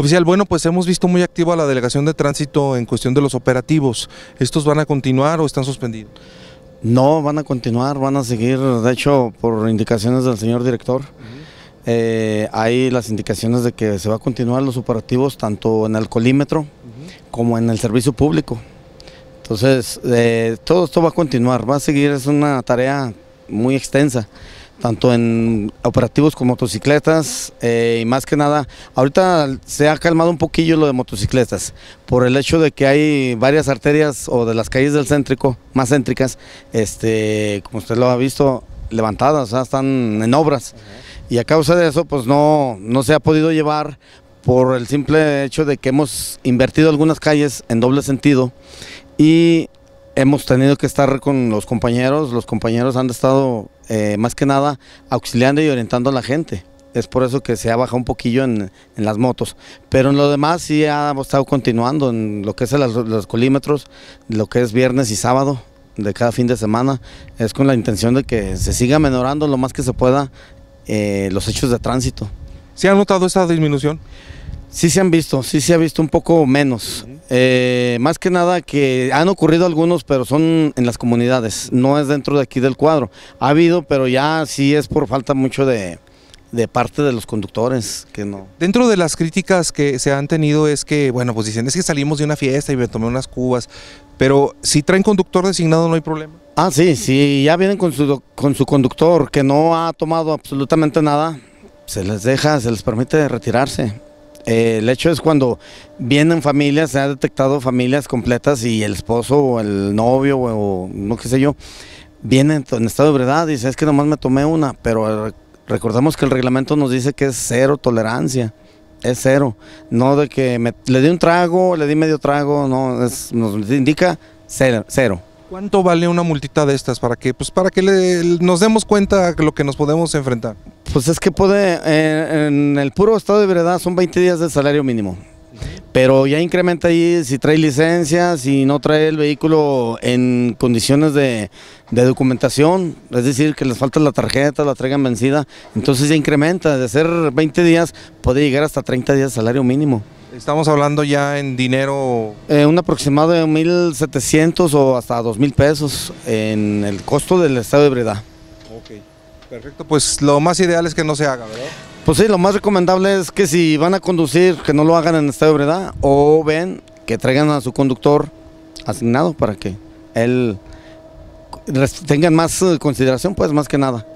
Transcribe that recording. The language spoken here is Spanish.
Oficial, bueno, pues hemos visto muy activa la delegación de tránsito en cuestión de los operativos. ¿Estos van a continuar o están suspendidos? No, van a continuar, van a seguir, de hecho, por indicaciones del señor director. Eh, hay las indicaciones de que se van a continuar los operativos tanto en el colímetro como en el servicio público. Entonces, eh, todo esto va a continuar, va a seguir, es una tarea muy extensa tanto en operativos con motocicletas eh, y más que nada, ahorita se ha calmado un poquillo lo de motocicletas por el hecho de que hay varias arterias o de las calles del céntrico, más céntricas, este, como usted lo ha visto, levantadas, o están en obras. Y a causa de eso, pues no, no se ha podido llevar por el simple hecho de que hemos invertido algunas calles en doble sentido y hemos tenido que estar con los compañeros, los compañeros han estado eh, más que nada auxiliando y orientando a la gente. Es por eso que se ha bajado un poquillo en, las motos. Pero en lo demás sí ha estado continuando en lo que es los colímetros, lo que es viernes y sábado de cada fin de semana. Es con la intención de que se siga menorando lo más que se pueda eh, los hechos de tránsito. ¿Se ha notado esa disminución? Sí se han visto, sí se ha visto un poco menos. Eh, más que nada que han ocurrido algunos, pero son en las comunidades, no es dentro de aquí del cuadro. Ha habido, pero ya sí es por falta mucho de, parte de los conductores que no. Dentro de las críticas que se han tenido es que, bueno, pues dicen, es que salimos de una fiesta y me tomé unas cubas, pero si traen conductor designado no hay problema. Ah, sí, si ya vienen con su conductor que no ha tomado absolutamente nada, se les deja, se les permite retirarse. Eh, el hecho es cuando vienen familias, se han detectado familias completas y el esposo o el novio o, no qué sé yo, vienen en estado de verdad y dice, es que nomás me tomé una, pero eh, recordemos que el reglamento nos dice que es cero tolerancia. Es cero, no de que le di un trago, le di medio trago, no, nos indica cero, ¿Cuánto vale una multita de estas para que, pues para que nos demos cuenta de lo que nos podemos enfrentar? Pues es que puede, eh, en el puro estado de verdad son 20 días de salario mínimo. Pero ya incrementa ahí si trae licencia, si no trae el vehículo en condiciones de, documentación, es decir, que les falta la tarjeta, la traigan vencida, entonces ya incrementa, de ser 20 días puede llegar hasta 30 días de salario mínimo. Estamos hablando ya en dinero... Eh, un aproximado de 1.700 o hasta 2.000 pesos en el costo del estado de ebriedad. Perfecto, pues lo más ideal es que no se haga, ¿verdad? Pues sí, lo más recomendable es que si van a conducir, que no lo hagan en estado de verdad o ven que traigan a su conductor asignado para que él tengan más eh, consideración, pues más que nada.